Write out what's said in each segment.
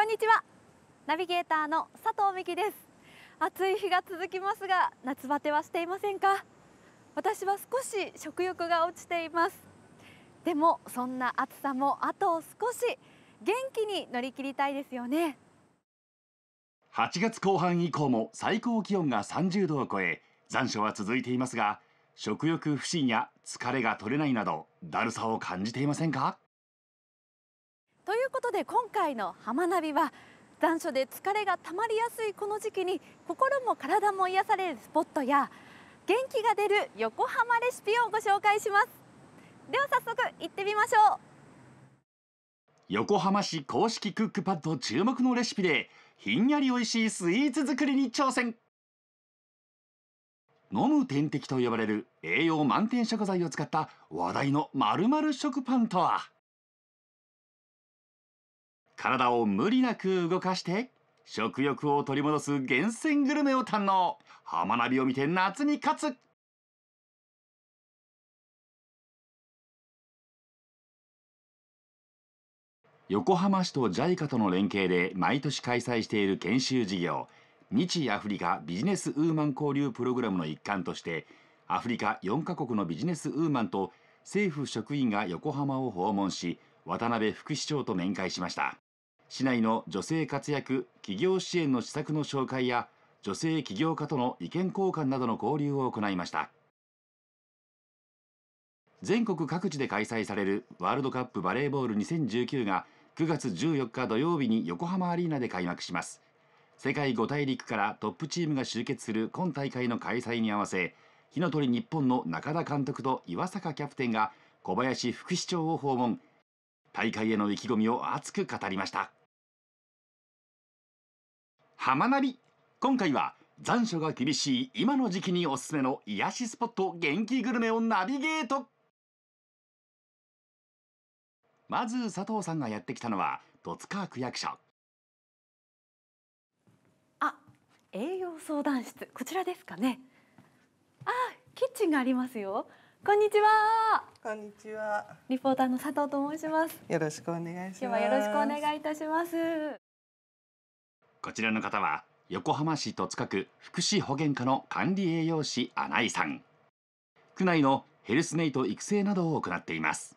こんにちはナビゲーターの佐藤美希です暑い日が続きますが夏バテはしていませんか私は少し食欲が落ちていますでもそんな暑さもあと少し元気に乗り切りたいですよね8月後半以降も最高気温が30度を超え残暑は続いていますが食欲不振や疲れが取れないなどだるさを感じていませんかということで今回の浜ナビは残暑で疲れがたまりやすいこの時期に心も体も癒されるスポットや元気が出る横浜レシピをご紹介しますでは早速行ってみましょう横浜市公式クックパッド注目のレシピでひんやり美味しいスイーツ作りに挑戦飲む点滴と呼ばれる栄養満点食材を使った話題のまる食パンとは体を無理なく動かして食欲を取り戻す厳選グルメを堪能浜ナビを見て夏に勝つ横浜市と JICA との連携で毎年開催している研修事業日アフリカビジネスウーマン交流プログラムの一環としてアフリカ4カ国のビジネスウーマンと政府職員が横浜を訪問し渡辺副市長と面会しました市内の女性活躍企業支援の施策の紹介や女性起業家との意見交換などの交流を行いました全国各地で開催されるワールドカップバレーボール2019が9月14日土曜日に横浜アリーナで開幕します世界5大陸からトップチームが集結する今大会の開催に合わせ火の鳥日本の中田監督と岩坂キャプテンが小林副市長を訪問大会への意気込みを熱く語りました浜なり今回は残暑が厳しい今の時期におすすめの癒しスポット元気グルメをナビゲートまず佐藤さんがやってきたのは戸塚区役所あ、栄養相談室こちらですかねあ、キッチンがありますよこんにちは。こんにちは。リポーターの佐藤と申します。よろしくお願いします。今日はよろしくお願いいたします。こちらの方は横浜市戸塚区福祉保健課の管理栄養士穴井さん区内のヘルスメイト育成などを行っています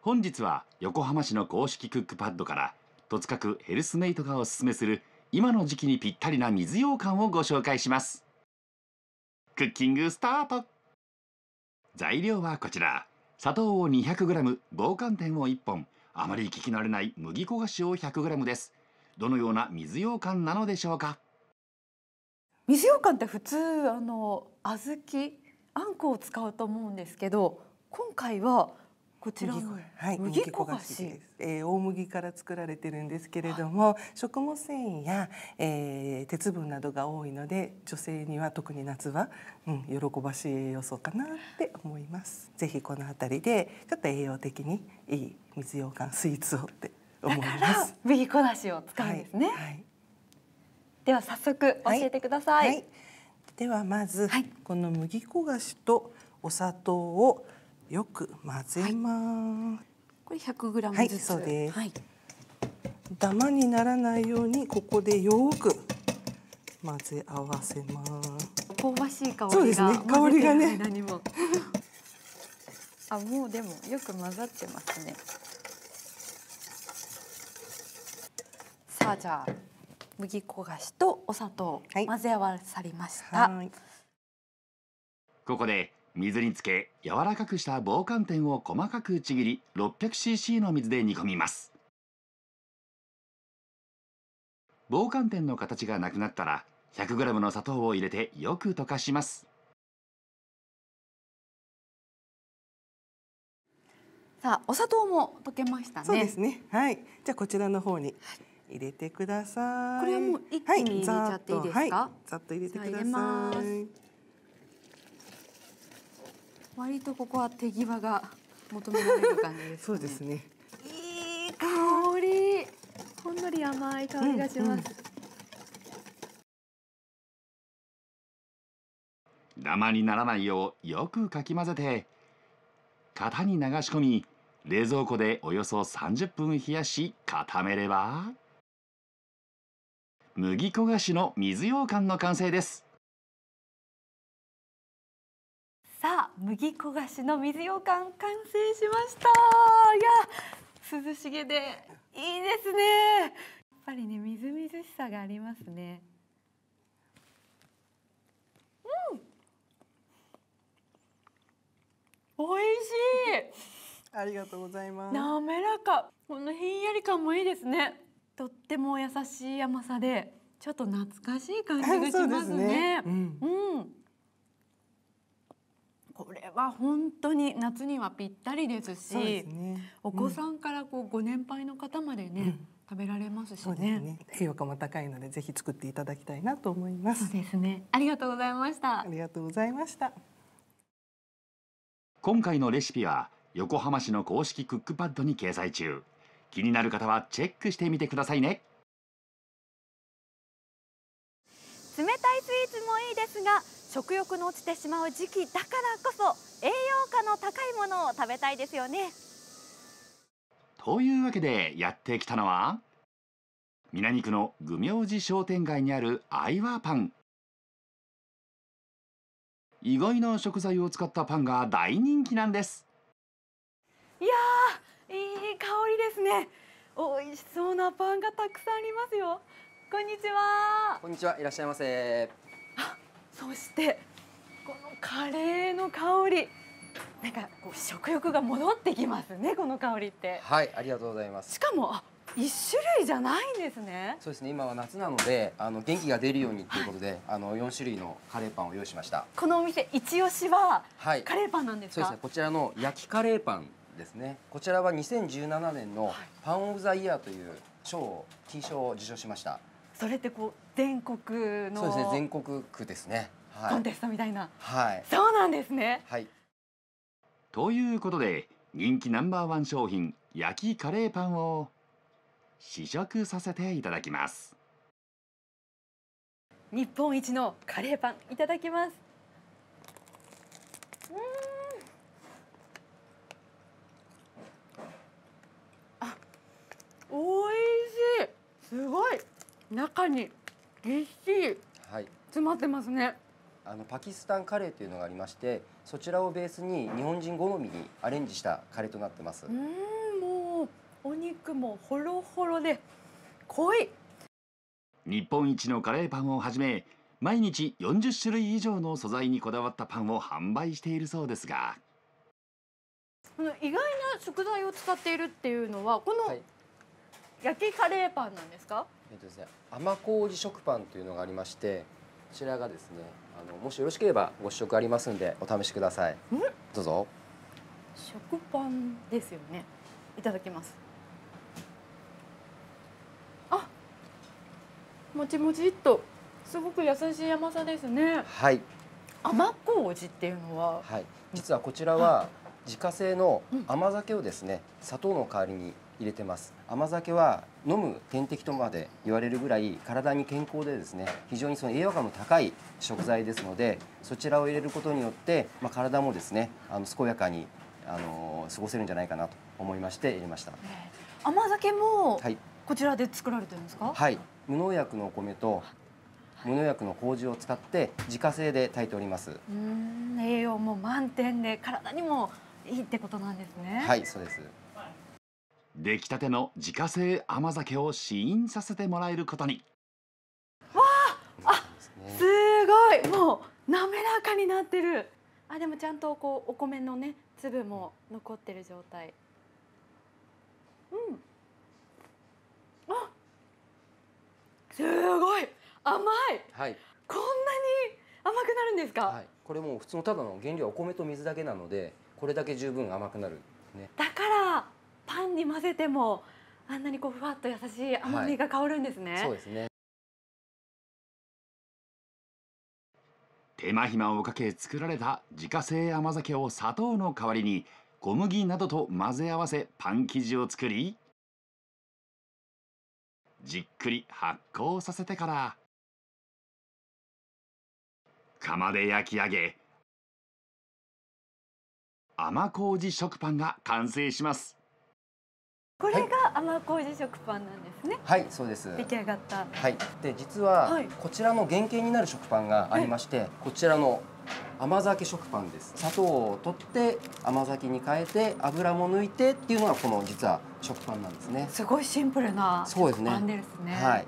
本日は横浜市の公式クックパッドから戸塚区ヘルスメイトがおすすめする今の時期にぴったりな水羊羹をご紹介しますクッキングスタート材料はこちら砂糖を 200g 防寒天を1本あまり聞き慣れない麦焦がしを 100g ですどのような水羊羹なのでしょうか水羊羹って普通あの小豆あんこを使うと思うんですけど今回はこちらの麦焦がし、はい、えー、大麦から作られてるんですけれども、はい、食物繊維や、えー、鉄分などが多いので女性には特に夏は、うん、喜ばしい予想かなって思いますぜひこの辺りでちょっと栄養的にいい水羊羹スイーツをって思います。ビギコ出しを使うんですね。はいはい、では早速教えてください。はい、ではまず、この麦焦がしとお砂糖をよく混ぜます。これ100グラムはい、そうです。ダマにならないようにここでよく混ぜ合わせます。香ばしい香りそうですね。香りがね。何も。あもうでもよく混ざってますね。はじゃあ麦焦がしとお砂糖、はい、混ぜ合わさりましたここで水につけ柔らかくした防寒天を細かくちぎり 600cc の水で煮込みます防寒天の形がなくなったら 100g の砂糖を入れてよく溶かしますさあお砂糖も溶けましたねそうですねはいじゃあこちらの方に、はい入れてください。これはもう一気に入れちゃっていいですか？はい、ざっと,、入れてください。割とここは手際が求められる感じです、ね、そうですね。いい香り。ほんのり甘い香りがします。うんうん、ダマにならないようよくかき混ぜて型に流し込み冷蔵庫でおよそ30分冷やし固めれば麦焦がしの水羊羹の完成ですさあ麦焦がしの水羊羹完成しましたいや涼しげでいいですねやっぱりねみずみずしさがありますねうん美味しいありがとうございます滑らかこのひんやり感もいいですねとっても優しい甘さでちょっと懐かしい感じがしますね。うすねうん、うん、これは本当に夏にはぴったりですし、ねうん、お子さんからこうご年配の方までね、うん、食べられますしねね評価も高いのでぜひ作っていただきたいなと思いますそうですねありがとうございましたありがとうございました今回のレシピは横浜市の公式クックパッドに掲載中気になる方はチェックしてみてくださいね冷たいスイーツもいいですが食欲の落ちてしまう時期だからこそ栄養価の高いものを食べたいですよねというわけでやってきたのは南区の愚明寺商店街にあるアイワーパン意外な食材を使ったパンが大人気なんですいや香りですね。美味しそうなパンがたくさんありますよ。こんにちは。こんにちは。いらっしゃいませ。あ、そしてこのカレーの香り。なんかこう食欲が戻ってきますね。この香りって。はい、ありがとうございます。しかも一種類じゃないんですね。そうですね。今は夏なので、あの元気が出るようにということで、はい、あの四種類のカレーパンを用意しました。このお店一押しは、はい、カレーパンなんですそうですね。こちらの焼きカレーパンですねこちらは2017年のパン・オブ・ザ・イヤーという賞を金賞を受賞しましたそれってこう全国のそうですね全国区ですね、はい、コンテストみたいなはいそうなんですねはいということで人気ナンバーワン商品焼きカレーパンを試食させていただきます日本一のカレーパンいただきますうんおいしいすごい中にぎっしり詰まってますね、あのパキスタンカレーというのがありましてそちらをベースに日本人好みにアレンジしたカレーとなってますうんもうお肉もほろほろで濃い日本一のカレーパンをはじめ毎日40種類以上の素材にこだわったパンを販売しているそうですがこの意外な食材を使っているっていうのはこの、焼きカレーパンなんですかえっとですね甘麹食パンというのがありましてこちらがですねあのもしよろしければご試食ありますんでお試しくださいどうぞ食パンですよねいただきますあもちもちっとすごく優しい甘さですねはい甘麹っていうのははい実はこちらは、はい自家製の甘酒をですね、砂糖の代わりに入れてます甘酒は飲む点滴とまで言われるぐらい体に健康でですね非常にその栄養価の高い食材ですのでそちらを入れることによって、まあ、体もですねあの健やかにあの過ごせるんじゃないかなと思いまして入れました、えー、甘酒もこちらで作られてるんですか、はい、無農薬のお米と無農薬の麹を使って自家製で炊いておりますうん栄養も満点で体にもいいってことなんですねはいそうです出来たての自家製甘酒を試飲させてもらえることにわああすごいもう滑らかになってるあでもちゃんとこうお米のね粒も残ってる状態うんあすごい甘い、はい、こんなに甘くなるんですか、はい、これも普通のただの原料はお米と水だけなのでこれだけ十分甘くなる、ね、だからパンに混ぜてもあんなにこうふわっと優しい甘みが香るんですね、はい、そうですね手間暇をかけ作られた自家製甘酒を砂糖の代わりに小麦などと混ぜ合わせパン生地を作りじっくり発酵させてから釜で焼き上げ甘麹食パンが完成しますこれが甘麹食パンなんですね。はい、そうです。出来上がった。はい。で実はこちらの原型になる食パンがありまして、はい、こちらの甘酒食パンです。砂糖を取って甘酒に変えて油も抜いてっていうのがこの実は食パンなんですね。すごいシンプルな食パンですね。すねはい。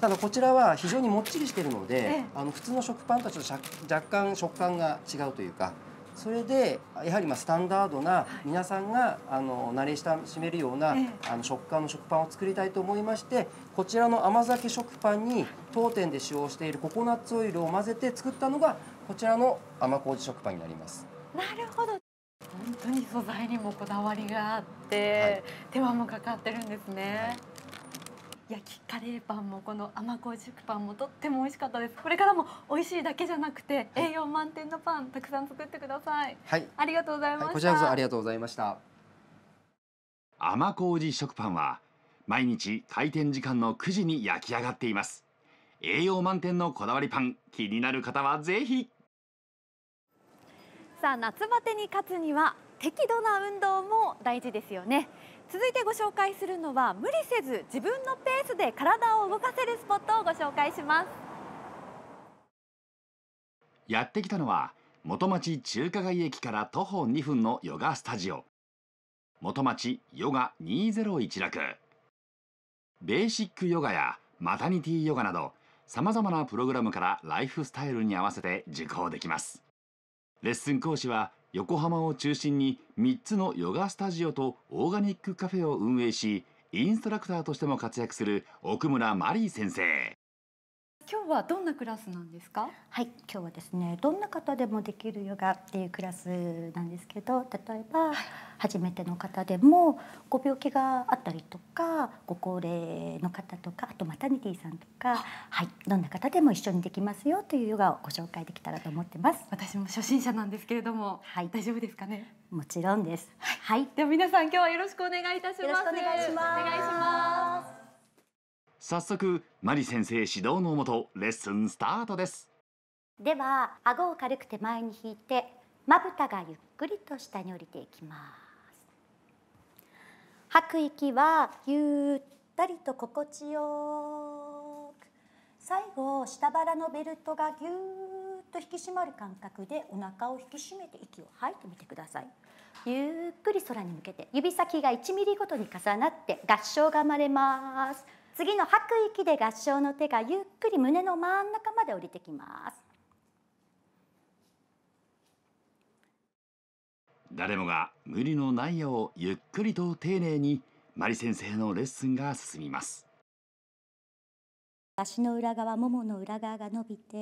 ただこちらは非常にもっちりしてるので、あの普通の食パンとちょっと若干食感が違うというか、それでやはりまあスタンダードな皆さんがあの慣れ親しめるようなあの食感の食パンを作りたいと思いましてこちらの甘酒食パンに当店で使用しているココナッツオイルを混ぜて作ったのがこちらの甘麹食パンになります。なるほど本当に素材にもこだわりがあって、はい、手間もかかってるんですね。はい焼きカレーパンもこの甘麹食パンもとっても美味しかったですこれからも美味しいだけじゃなくて、栄養満点のパンたくさん作ってくださいはいありがとうございました、はい、こちらこそありがとうございました甘麹食パンは毎日開店時間の9時に焼き上がっています栄養満点のこだわりパン気になる方はぜひさあ夏バテに勝つには適度な運動も大事ですよね続いてご紹介するのは無理せず自分のペースで体を動かせるスポットをご紹介しますやってきたのは元町中華街駅から徒歩2分のヨガスタジオ元町ヨガ201楽ベーシックヨガやマタニティヨガなどさまざまなプログラムからライフスタイルに合わせて受講できますレッスン講師は横浜を中心に3つのヨガスタジオとオーガニックカフェを運営しインストラクターとしても活躍する奥村マリー先生今日はどんなクラスなんですかはい今日はですねどんな方でもできるヨガっていうクラスなんですけど例えば初めての方でもご病気があったりとかご高齢の方とかあとマタニティさんとかはいどんな方でも一緒にできますよというヨガをご紹介できたらと思ってます私も初心者なんですけれども、はい、大丈夫ですかねもちろんですはい、はい、では皆さん今日はよろしくお願いいたしますよろしくお願いしますお願いします早速マリ先生指導のもとレッスンスタートですでは顎を軽く手前に引いてまぶたがゆっくりと下に降りていきます吐く息はゆったりと心地よく最後下腹のベルトがぎゅーっと引き締まる感覚でお腹を引き締めて息を吐いてみてくださいゆっくり空に向けて指先が1ミリごとに重なって合掌が生まれます次の吐く息で合掌の手がゆっくり胸の真ん中まで降りてきます誰もが無理のないようゆっくりと丁寧にマリ先生のレッスンが進みます足の裏側ももの裏側が伸びて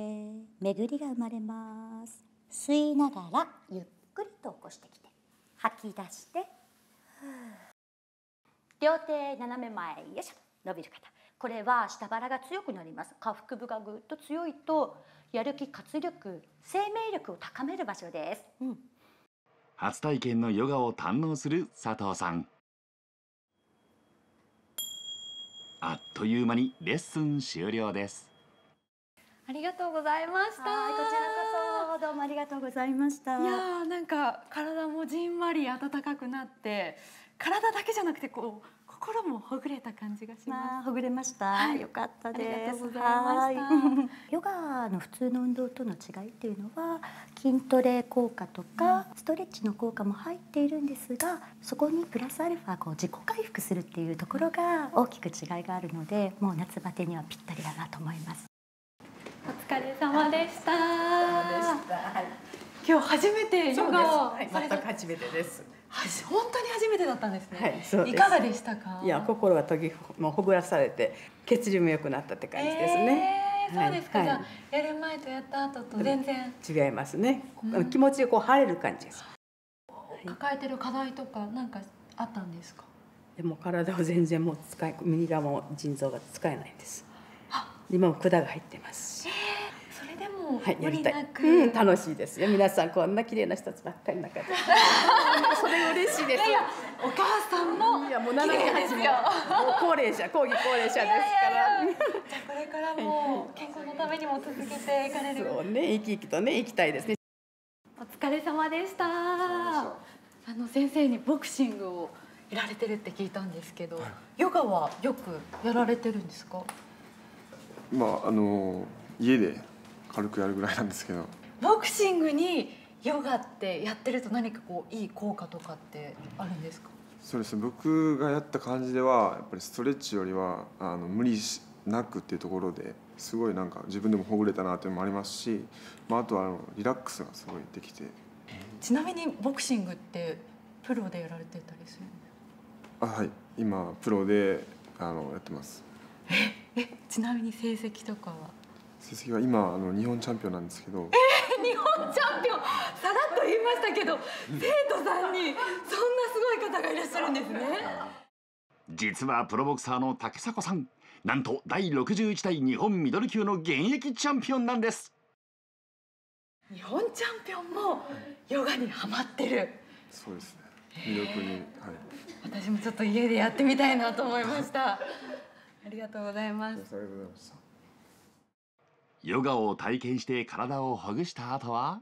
巡りが生まれます吸いながらゆっくりと起こしてきて吐き出して両手斜め前よいしょ伸びる方これは下腹が強くなります下腹部がぐっと強いとやる気活力生命力を高める場所です、うん、初体験のヨガを堪能する佐藤さんあっという間にレッスン終了ですありがとうございました。こちらこそどうもありがとうございました。いやなんか体もじんわり温かくなって、体だけじゃなくてこう心もほぐれた感じがします。ほぐれました、はい、よかったです。はい。ヨガの普通の運動との違いっていうのは筋トレ効果とか、ストレッチの効果も入っているんですが、そこにプラスアルファこう自己回復するっていうところが大きく違いがあるので、もう夏バテにはぴったりだなと思います。お疲れ様でした。今日初めてヨガを、はい、全く初めてです。はい、本当に初めてだったんですね。はい、そういかがでしたか。いや、心は研ぎ、もうほぐらされて、血流も良くなったって感じですね。えー、そうですか、はい、じゃあ、やる前とやった後と全然。違いますね。うん、気持ちこう晴れる感じです。抱えてる課題とか、なんかあったんですか。でも体を全然もう使い、右側も腎臓が使えないんです。今も管が入ってますえーはい、やりたい、うん、楽しいですよ皆さんこんな綺麗な人たちばっかりの中で それ嬉しいですお母さんもいやもう78も高齢者後期高齢者ですからじゃこれからも健康のためにも続けていかれるそうね生き生きとね生きたいですねお疲れ様でしたあの先生にボクシングをやられてるって聞いたんですけど、ヨガはよくやられてるんですかまああの家で軽くやるぐらいなんですけどボクシングにヨガってやってると何かこういい効果とかってあるんですかそうです僕がやった感じではやっぱりストレッチよりはあの無理しなくっていうところですごいなんか自分でもほぐれたなっていうのもありますし、まあ、あとはあのリラックスがすごいできてちなみにボクシングってプロでやられてたりするあはい今プロであのやってますええちなみに成績とかは成績は今あの日本チャンピオンなんですけどえー、日本チャンピオンさらっと言いましたけど生徒さんにそんなすごい方がいらっしゃるんですね実はプロボクサーの竹迫さんなんと第61代日本ミドル級の現役チャンピオンなんです日本チャンピオンもヨガにはまってるそうですね魅力に、はい、私もちょっと家でやってみたいなと思いましたありがとうございますありがとうございましたヨガを体験して体をほぐした後は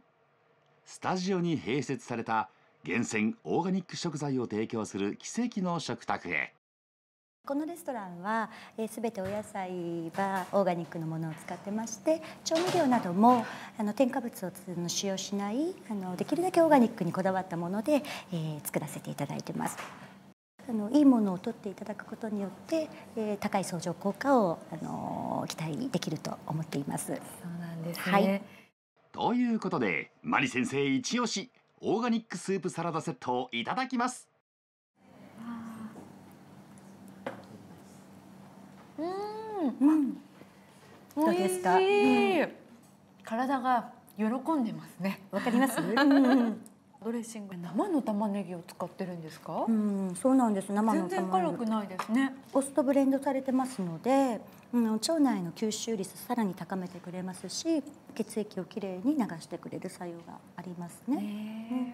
スタジオに併設された厳選オーガニック食材を提供する奇跡の食卓へこのレストランはすべ、えー、てお野菜はオーガニックのものを使ってまして調味料などもあの添加物を使用しないあのできるだけオーガニックにこだわったもので、えー、作らせていただいてます。あのいいものを取っていただくことによって、えー、高い相乗効果をあの期待できると思っています。そうなんですね、はい、ということでマリ先生一押しオーガニックスープサラダセットをいただきます。うん、どうですか、うん、体が喜んでますね。わかります。うん、ドレッシング生の玉ねぎを使ってるんですかうんそうなんです生の辛くないですねお酢とブレンドされてますので、うん、腸内の吸収率さらに高めてくれますし血液をきれいに流してくれる作用がありますね、うん、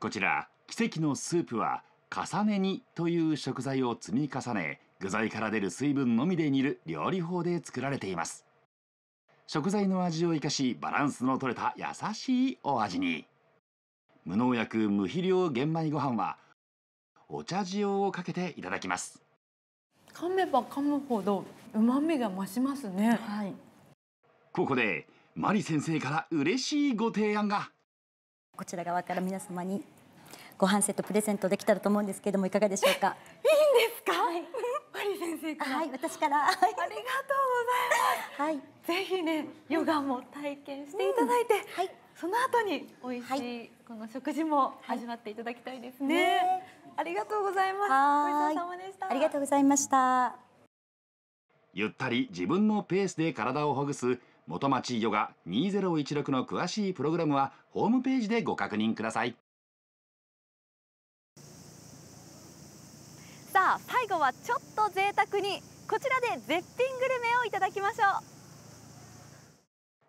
こちら奇跡のスープは重ね煮という食材を積み重ね具材から出る水分のみで煮る料理法で作られています食材の味を生かしバランスのとれた優しいお味に無農薬無肥料玄米ご飯はお茶塩をかけていただきます噛めば噛むほど旨味が増しますね、はい、ここでマリ先生から嬉しいご提案がこちら側から皆様にご飯セットプレゼントできたらと思うんですけれどもいかがでしょうか いいんですか、はい、マリ先生からはい私からありがとうございますはい。ぜひねヨガも体験していただいて、うん、はいその後に美味しい、はい、この食事も始まっていただきたいですね。ねありがとうございます。ごちそうさまでした。ありがとうございました。ゆったり自分のペースで体をほぐす元町ヨガ2016の詳しいプログラムはホームページでご確認ください。さあ最後はちょっと贅沢にこちらで絶品グルメをいただきましょう。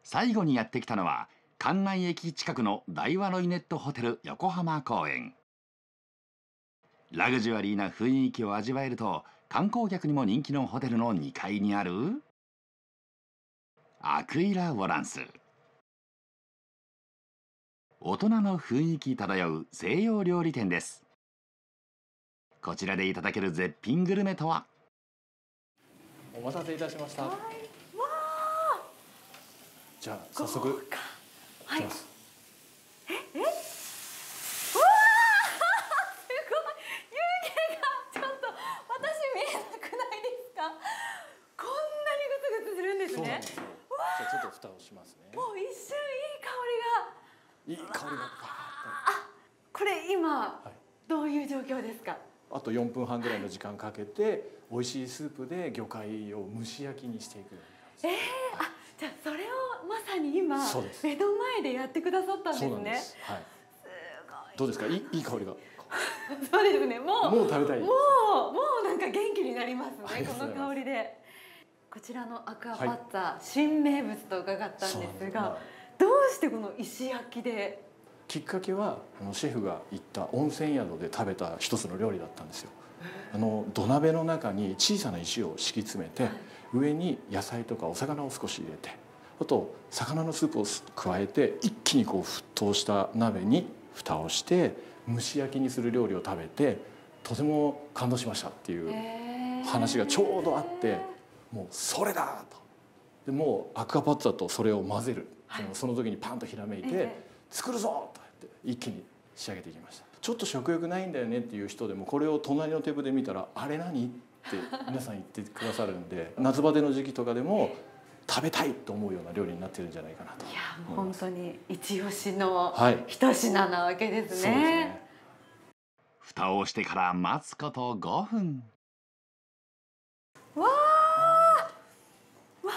最後にやってきたのは。関内駅近くの大和ロイネットホテル横浜公園ラグジュアリーな雰囲気を味わえると観光客にも人気のホテルの2階にあるアクイラ・ウォランス大人の雰囲気漂う西洋料理店ですこちらでいただける絶品グルメとはお待たせいたしました、はい、じゃあ早速はい、きますええ うわ すごい湯気がちょっと私見えなくないですか こんなにグツグツするんですねですじゃちょっと蓋をしますねもう一瞬いい香りがいい香りがあこれ今、はい、どういう状況ですかあと四分半ぐらいの時間かけて、はい、美味しいスープで魚介を蒸し焼きにしていくええーはじゃあそれをまさに今目の前でやってくださったんですね。すはい、すどうですかいいいい香りが。そうですねもうもう食べたいもうもうなんか元気になりますねこの香りで。こちらのアクアパッツァ、はい、新名物と伺ったんですがどうしてこの石焼きできっかけはあのシェフが行った温泉宿で食べた一つの料理だったんですよ。あの土鍋の中に小さな石を敷き詰めて、はい上に野菜とかお魚を少し入れてあと魚のスープを加えて一気にこう沸騰した鍋に蓋をして蒸し焼きにする料理を食べてとても感動しましたっていう話がちょうどあってもうそれだとでもうアクアパッツァとそれを混ぜる、その時にパンとひらめいて作るぞとって一気に仕上げていきましたちょっと食欲ないんだよねっていう人でもこれを隣のテーブルで見たらあれ何皆さん言ってくださるんで夏バテの時期とかでも食べたいと思うような料理になってるんじゃないかなといやもう本当に一押しの一品なわけですねはい、ね蓋をしてから待つこと5分わあま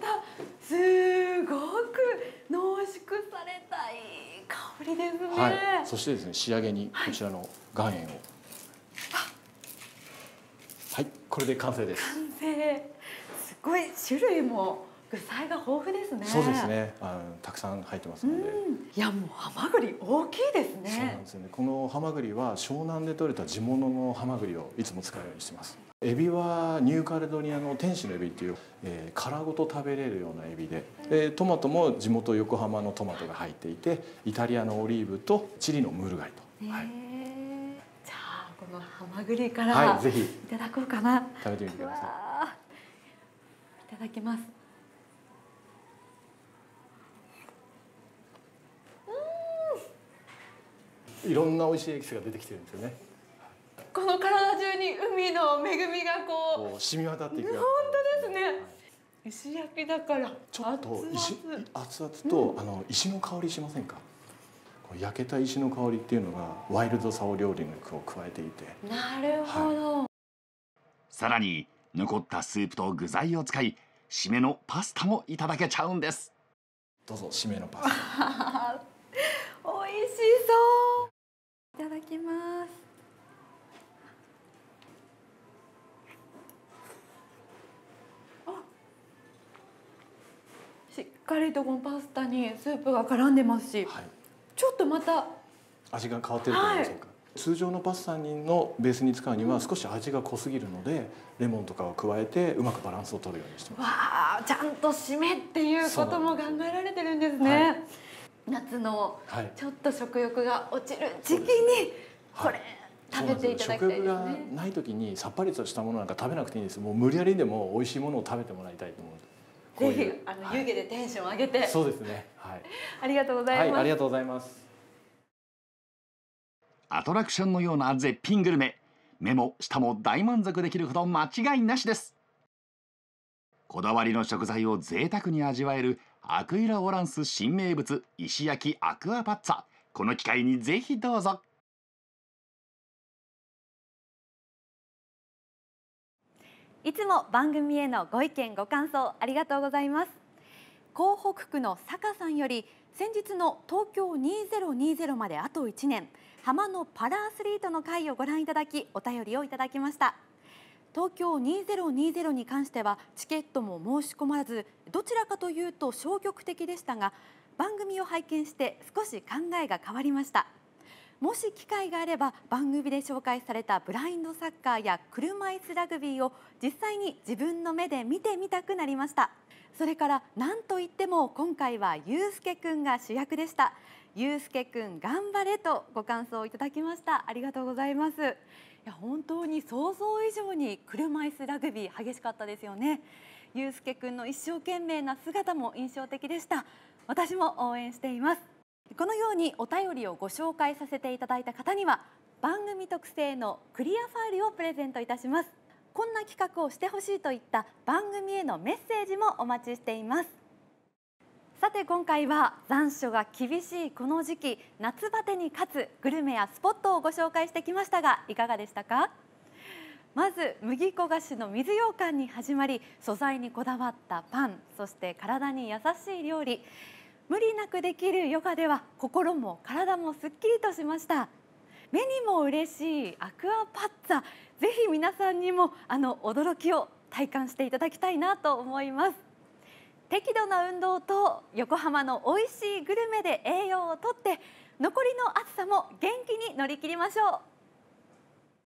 たすごく濃縮されたい香りですね、はい、そしてですね仕上げにこちらの岩塩を、はいこれで完成です完成すごい種類も具材が豊富ですねそうですねあのたくさん入ってますので、いやもうハマグリ大きいですねそうなんですねこのハマグリは湘南で採れた地物のハマグリをいつも使うようにしてますエビはニューカレドニアの天使のエビっていう、えー、殻ごと食べれるようなエビででトマトも地元横浜のトマトが入っていてイタリアのオリーブとチリのムール貝と、はいのハマグリから、はい、ぜひいただこうかな食べてみてくださいいただきますいろんな美味しいエキスが出てきてるんですよねこの体中に海の恵みがこう染み渡っていく本当ですね、はい、石焼きだからちょっと石熱々と、うん、あの石の香りしませんか焼けた石の香りっていうのがワイルドさを料理にこう加えていてなるほど、はい、さらに残ったスープと具材を使い締めのパスタもいただけちゃうんですどうぞ締めのパスタ 美味しそういただきますしっかりとこのパスタにスープが絡んでますし、はいちょっとまた味が変わってると思いますか、はい、通常のパスタのベースに使うには少し味が濃すぎるので、レモンとかを加えてうまくバランスを取るようにしてますわあちゃんと締めっていうことも考えられてるんですね、はい、夏のちょっと食欲が落ちる時期にこれ、食べていただきたい、ね、食欲がない時にさっぱりとしたものなんか食べなくていいんですもう無理やりでも美味しいものを食べてもらいたいと思うぜひあの、湯気でテンション上げて。そうですね。はい。ありがとうございます、はい。ありがとうございます。アトラクションのような絶品グルメ、目も舌も大満足できるほど間違いなしです。こだわりの食材を贅沢に味わえるアクイラオランス新名物石焼きアクアパッツァこの機会にぜひどうぞいつも番組へのご意見ご感想ありがとうございます港北区の坂さんより先日の東京2020まであと1年浜のパラアスリートの会をご覧いただきお便りをいただきました東京2020に関してはチケットも申し込まずどちらかというと消極的でしたが番組を拝見して少し考えが変わりましたもし機会があれば番組で紹介されたブラインドサッカーや車椅子ラグビーを実際に自分の目で見てみたくなりましたそれから何と言っても今回はゆうすけくんが主役でしたゆうすけくん頑張れとご感想をいただきましたありがとうございますいや本当に想像以上に車椅子ラグビー激しかったですよねゆうすけくんの一生懸命な姿も印象的でした私も応援していますこのようにお便りをご紹介させていただいた方には番組特製のクリアファイルをプレゼントいたしますこんな企画をしてほしいといった番組へのメッセージもお待ちしていますさて今回は残暑が厳しいこの時期夏バテに勝つグルメやスポットをご紹介してきましたがいかがでしたかまず麦こがしの水羊羹に始まり素材にこだわったパンそして体に優しい料理無理なくできるヨガでは心も体もすっきりとしました目にも嬉しいアクアパッツァぜひ皆さんにもあの驚きを体感していただきたいなと思います適度な運動と横浜の美味しいグルメで栄養をとって残りの暑さも元気に乗り切りましょう